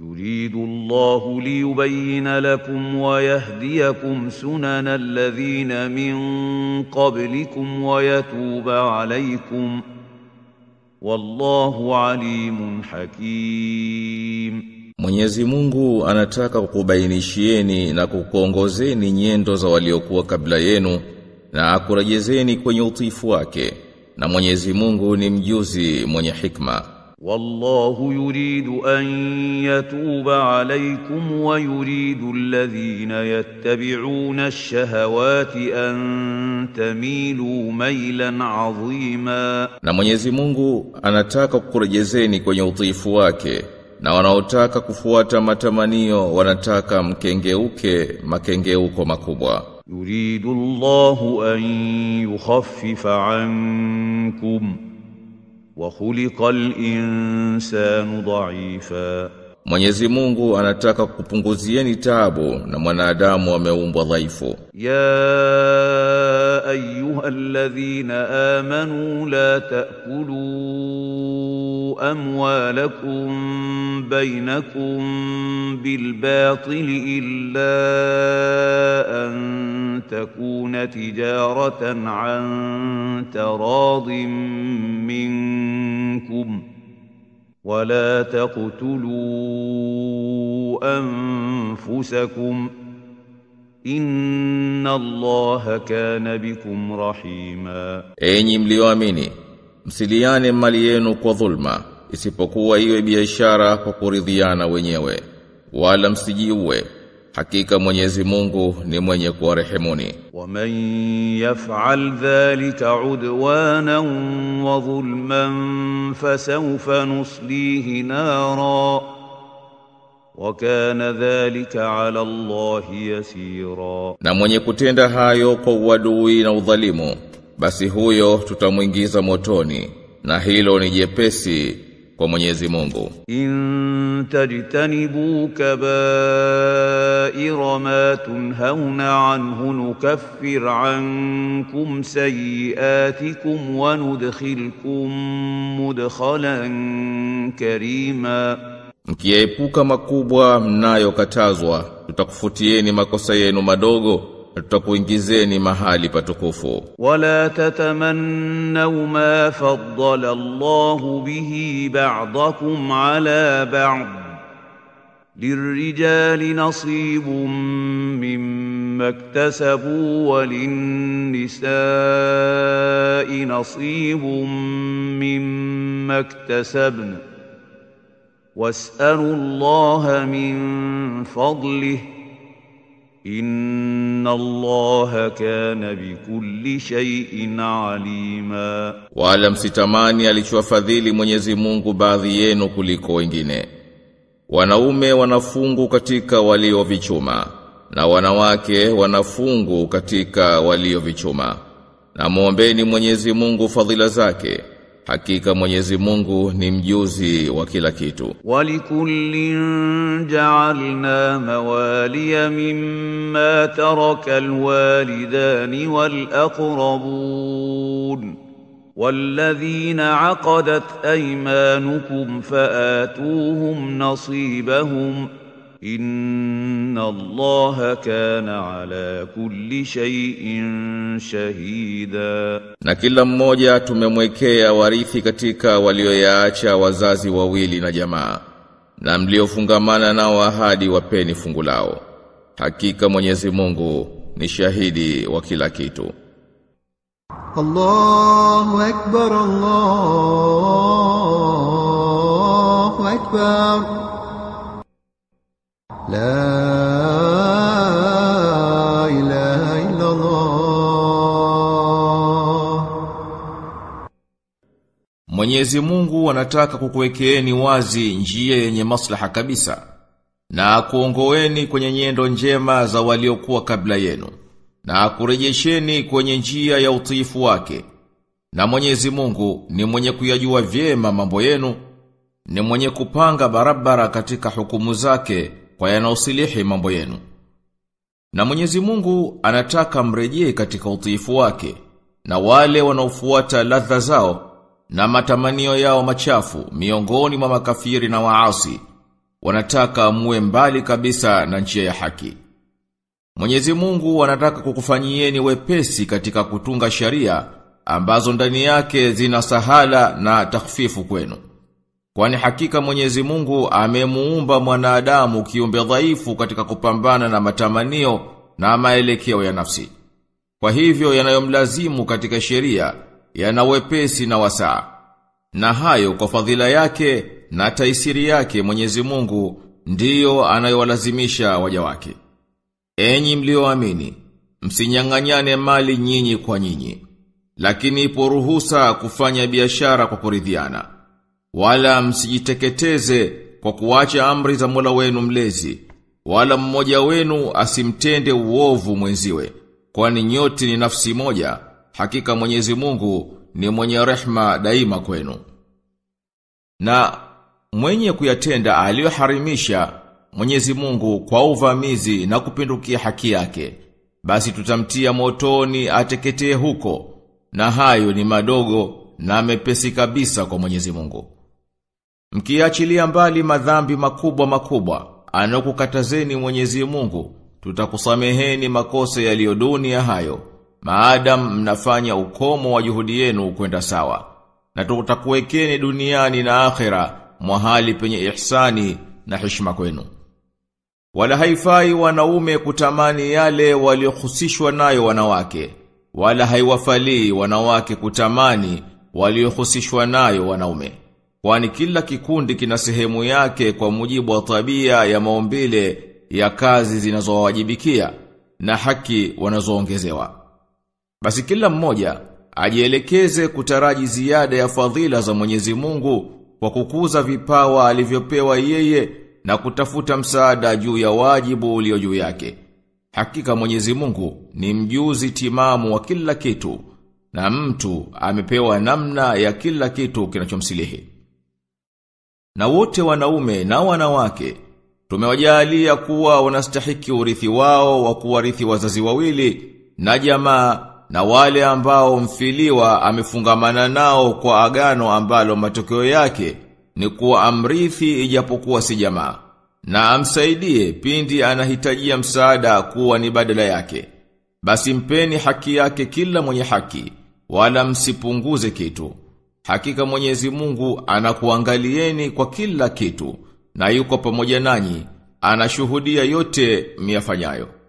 يريد الله ليبين لكم ويهديكم سنن الذين من قبلكم ويتوب عليكم والله عليم حكيم Mwenyezi Mungu anataka kukubainishieni na kukuongozeni nyendo za waliokuwa kabla yenu na akurejezeni kwenye utifu wake na Mwenyezi Mungu ni mjuzi mwenye hikma Wallahu yuridu an yatuba alaykum wa yuridu alladhina yattabi'una ash-shahawati an tamilu maylan 'azima, na Mwenyezi Mungu anataka kukurejezeni kwenye utiifu wake na wanaotaka kufuata matamanio wanataka mkengeuke makengeuko makubwa. Yuridu Allahu an yukhaffifa ankum wa al insanu dha'ifa Mwenyezi Mungu anataka kupunguzieni taabu na mwanadamu ameumbwa dhaifu ya ايها الذين امنوا لا تاكلوا اموالكم بينكم بالباطل الا ان تكون تجاره عن تراض منكم ولا تقتلوا انفسكم ۖ Inna Allah kana bikum rahima, enyi mlioamini msiliane mali yenu kwa dhulma isipokuwa iwe biashara kwa kuridhiana wenyewe wala msijiue hakika Mwenyezi Mungu ni mwenye kuwarehemuni. man yaf'al dhalika udwana wa dhulman fasawfa nuslihi nara wa kana dhalika ala Allah yasira, na mwenye kutenda hayo kwa uadui na udhalimu, basi huyo tutamwingiza motoni, na hilo ni jepesi kwa Mwenyezi Mungu. In tajtanibu kabaira ma tunhauna anhu nukaffir ankum sayiatikum wa nudkhilkum mudkhalan karima Mkiepuka makubwa mnayokatazwa, tutakufutieni makosa yenu madogo tutakuingizeni mahali patukufu. Wala tatamannaw ma faddala Allahu bihi ba'dakum ala ba'd. للرجال نصيب مما اكتسبوا وللنساء نصيب مما اكتسبن wasalu llaha min fadlih inna allaha kana bikulli shay'in alima, wala msitamani alichowafadhili Mwenyezi Mungu baadhi yenu kuliko wengine. Wanaume wanafungu katika waliovichuma na wanawake wanafungu katika waliovichuma, na muombeni Mwenyezi Mungu fadhila zake Hakika Mwenyezi Mungu ni mjuzi wa kila kitu. Walikullin ja'alna mawaliya mimma taraka alwalidani walaqrabun والذين عقدت أيمانكم fa'atuhum nasibahum Inna Allaha kana ala kulli shay'in shahida. Na kila mmoja tumemwekea warithi katika walioyaacha wazazi wawili na jamaa. Na mliofungamana nao ahadi wapeni fungu lao. Hakika Mwenyezi Mungu ni shahidi wa kila kitu. Allahu akbar Allahu akbar Mwenyezi Mungu anataka kukuwekeeni wazi njia yenye maslaha kabisa na kuongoeni kwenye nyendo njema za waliokuwa kabla yenu na kurejesheni kwenye njia ya utiifu wake. Na Mwenyezi Mungu ni mwenye kuyajua vyema mambo yenu, ni mwenye kupanga barabara katika hukumu zake kwa yanaosilihi mambo yenu. Na Mwenyezi Mungu anataka mrejee katika utiifu wake na wale wanaofuata ladha zao na matamanio yao machafu miongoni mwa makafiri na waasi wanataka muwe mbali kabisa na njia ya haki Mwenyezi Mungu wanataka kukufanyieni wepesi katika kutunga sharia ambazo ndani yake zina sahala na takfifu kwenu Kwani hakika Mwenyezi Mungu amemuumba mwanadamu kiumbe dhaifu katika kupambana na matamanio na maelekeo ya nafsi. Kwa hivyo yanayomlazimu katika sheria yana wepesi na wasaa. Na hayo kwa fadhila yake na taisiri yake Mwenyezi Mungu ndiyo anayowalazimisha waja wake. Enyi mlioamini, msinyang'anyane mali nyinyi kwa nyinyi, lakini ipo ruhusa kufanya biashara kwa kuridhiana. Wala msijiteketeze kwa kuacha amri za Mola wenu mlezi, wala mmoja wenu asimtende uovu mwenziwe, kwani nyote ni nafsi moja Hakika Mwenyezi Mungu ni mwenye rehma daima kwenu. Na mwenye kuyatenda aliyoharimisha Mwenyezi Mungu kwa uvamizi na kupindukia haki yake, basi tutamtia motoni ateketee huko, na hayo ni madogo na mepesi kabisa kwa Mwenyezi Mungu. Mkiachilia mbali madhambi makubwa makubwa anaokukatazeni Mwenyezi Mungu, tutakusameheni makosa yaliyo duni ya hayo maadam mnafanya ukomo wa juhudi yenu kwenda sawa. Na tutakuwekeni duniani na akhera, mwahali penye ihsani na heshima kwenu. Wala haifai wanaume kutamani yale waliohusishwa nayo wanawake, wala haiwafalii wanawake kutamani waliohusishwa nayo wanaume. Kwani kila kikundi kina sehemu yake kwa mujibu wa tabia ya maumbile ya kazi zinazowajibikia na haki wanazoongezewa. Basi kila mmoja ajielekeze kutaraji ziada ya fadhila za Mwenyezi Mungu kwa kukuza vipawa alivyopewa yeye na kutafuta msaada juu ya wajibu ulio juu yake. Hakika Mwenyezi Mungu ni mjuzi timamu wa kila kitu na mtu amepewa namna ya kila kitu kinachomsilihi. Na wote wanaume na wanawake tumewajalia kuwa wanastahiki urithi wao wa kuwarithi wazazi wawili na jamaa na wale ambao mfiliwa amefungamana nao kwa agano ambalo matokeo yake ni kuwa amrithi ijapokuwa si jamaa na amsaidie pindi anahitajia msaada kuwa ni badala yake basi mpeni haki yake kila mwenye haki wala msipunguze kitu hakika Mwenyezi Mungu anakuangalieni kwa kila kitu na yuko pamoja nanyi anashuhudia yote miyafanyayo